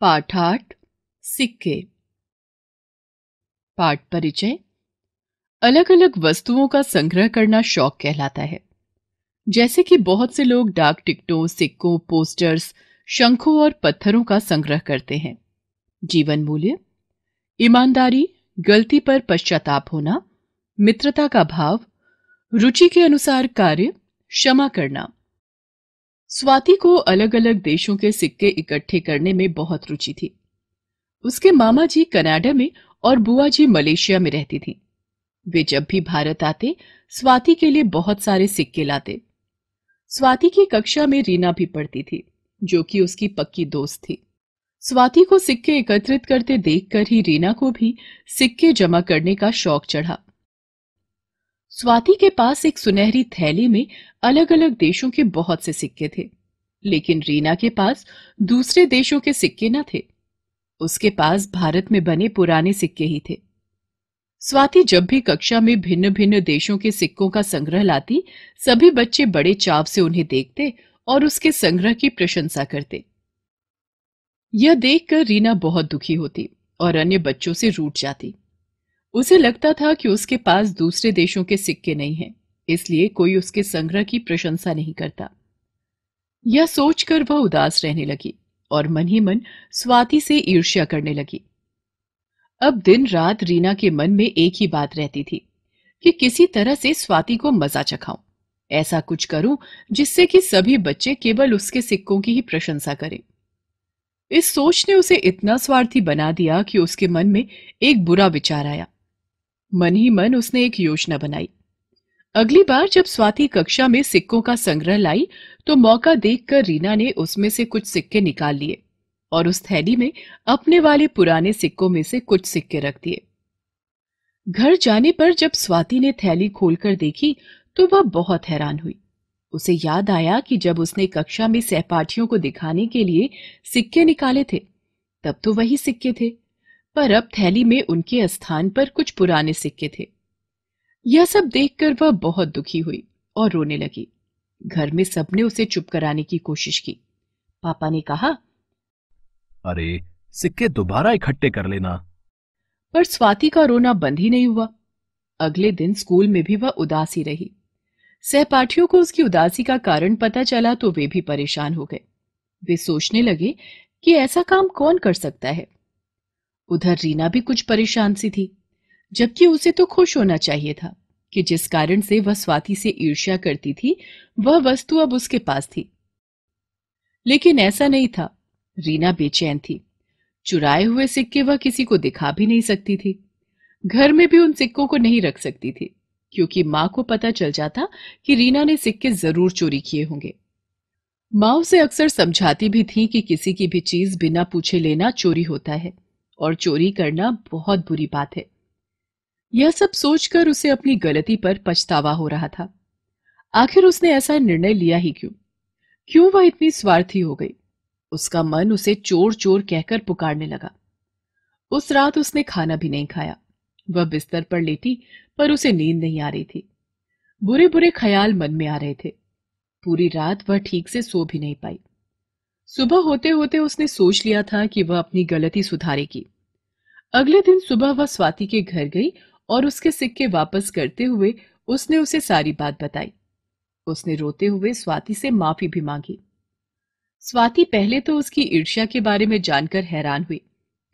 पाठ आठ सिक्के पाठ परिचय अलग अलग वस्तुओं का संग्रह करना शौक कहलाता है जैसे कि बहुत से लोग डाक टिकटों सिक्कों पोस्टर्स शंखों और पत्थरों का संग्रह करते हैं जीवन मूल्य ईमानदारी गलती पर पश्चाताप होना मित्रता का भाव रुचि के अनुसार कार्य क्षमा करना स्वाति को अलग अलग देशों के सिक्के इकट्ठे करने में बहुत रुचि थी उसके मामा जी कनाडा में और बुआ जी मलेशिया में रहती थी वे जब भी भारत आते स्वाति के लिए बहुत सारे सिक्के लाते स्वाति की कक्षा में रीना भी पढ़ती थी जो कि उसकी पक्की दोस्त थी स्वाति को सिक्के एकत्रित करते देखकर ही रीना को भी सिक्के जमा करने का शौक चढ़ा स्वाति के पास एक सुनहरी थैली में अलग अलग देशों के बहुत से सिक्के थे लेकिन रीना के पास दूसरे देशों के सिक्के न थे उसके पास भारत में बने पुराने सिक्के ही थे स्वाति जब भी कक्षा में भिन्न भिन्न देशों के सिक्कों का संग्रह लाती सभी बच्चे बड़े चाव से उन्हें देखते और उसके संग्रह की प्रशंसा करते यह देखकर रीना बहुत दुखी होती और अन्य बच्चों से रूट जाती उसे लगता था कि उसके पास दूसरे देशों के सिक्के नहीं हैं, इसलिए कोई उसके संग्रह की प्रशंसा नहीं करता यह सोचकर वह उदास रहने लगी और मन ही मन स्वाति से ईर्ष्या करने लगी अब दिन रात रीना के मन में एक ही बात रहती थी कि किसी तरह से स्वाति को मजा चखाऊं ऐसा कुछ करूं जिससे कि सभी बच्चे केवल उसके सिक्कों की ही प्रशंसा करें इस सोच ने उसे इतना स्वार्थी बना दिया कि उसके मन में एक बुरा विचार आया मन ही मन उसने एक योजना बनाई अगली बार जब स्वाति कक्षा में सिक्कों का संग्रह लाई तो मौका देखकर रीना ने उसमें से कुछ सिक्के निकाल लिए और उस थैली में अपने वाले पुराने सिक्कों में से कुछ सिक्के रख दिए घर जाने पर जब स्वाति ने थैली खोलकर देखी तो वह बहुत हैरान हुई उसे याद आया कि जब उसने कक्षा में सहपाठियों को दिखाने के लिए सिक्के निकाले थे तब तो वही सिक्के थे पर अब थैली में उनके स्थान पर कुछ पुराने सिक्के थे यह सब देखकर वह बहुत दुखी हुई और रोने लगी घर में सबने उसे चुप कराने की कोशिश की पापा ने कहा अरे सिक्के दोबारा इकट्ठे कर लेना पर स्वाति का रोना बंद ही नहीं हुआ अगले दिन स्कूल में भी वह उदासी रही सहपाठियों को उसकी उदासी का कारण पता चला तो वे भी परेशान हो गए वे सोचने लगे कि ऐसा काम कौन कर सकता है उधर रीना भी कुछ परेशान सी थी जबकि उसे तो खुश होना चाहिए था कि जिस कारण से वह स्वाति से ईर्ष्या करती थी वह वस्तु अब उसके पास थी लेकिन ऐसा नहीं था रीना बेचैन थी चुराए हुए सिक्के वह किसी को दिखा भी नहीं सकती थी घर में भी उन सिक्कों को नहीं रख सकती थी क्योंकि माँ को पता चल जाता कि रीना ने सिक्के जरूर चोरी किए होंगे माँ उसे अक्सर समझाती भी थी कि किसी की भी चीज बिना पूछे लेना चोरी होता है और चोरी करना बहुत बुरी बात है यह सब सोचकर उसे अपनी गलती पर पछतावा हो रहा था आखिर उसने ऐसा निर्णय लिया ही क्यों क्यों वह इतनी स्वार्थी हो गई उसका मन उसे चोर चोर कहकर पुकारने लगा उस रात उसने खाना भी नहीं खाया वह बिस्तर पर लेटी पर उसे नींद नहीं आ रही थी बुरे बुरे ख्याल मन में आ रहे थे पूरी रात वह ठीक से सो भी नहीं पाई सुबह होते होते उसने सोच लिया था कि वह अपनी गलती सुधारेगी अगले दिन सुबह वह स्वाति के घर गई और उसके सिक्के वापस करते हुए उसने उसे सारी बात बताई उसने रोते हुए स्वाति से माफी भी मांगी स्वाति पहले तो उसकी ईर्ष्या के बारे में जानकर हैरान हुई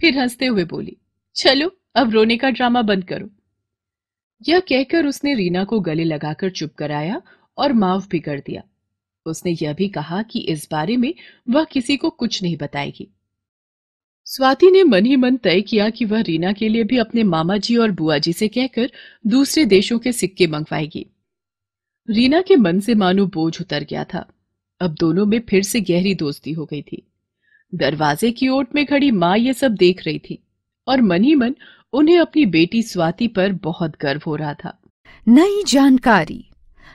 फिर हंसते हुए बोली चलो अब रोने का ड्रामा बंद करो यह कहकर उसने रीना को गले लगाकर चुप कराया और माफ भी कर दिया उसने यह भी कहा कि इस बारे में वह किसी को कुछ नहीं बताएगी स्वाति ने मन ही मन तय किया कि वह रीना के लिए भी अपने मामा जी और बुआ जी से कहकर दूसरे देशों के सिक्के मंगवाएगी रीना के मन से मानो बोझ उतर गया था अब दोनों में फिर से गहरी दोस्ती हो गई थी दरवाजे की ओट में खड़ी माँ ये सब देख रही थी और मन ही मन उन्हें अपनी बेटी स्वाति पर बहुत गर्व हो रहा था नई जानकारी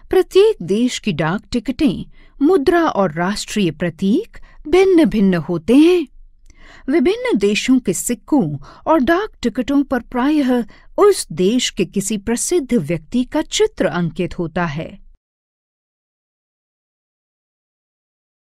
प्रत्येक देश की डाक टिकटें मुद्रा और राष्ट्रीय प्रतीक भिन्न भिन्न होते हैं विभिन्न देशों के सिक्कों और डाक टिकटों पर प्रायः उस देश के किसी प्रसिद्ध व्यक्ति का चित्र अंकित होता है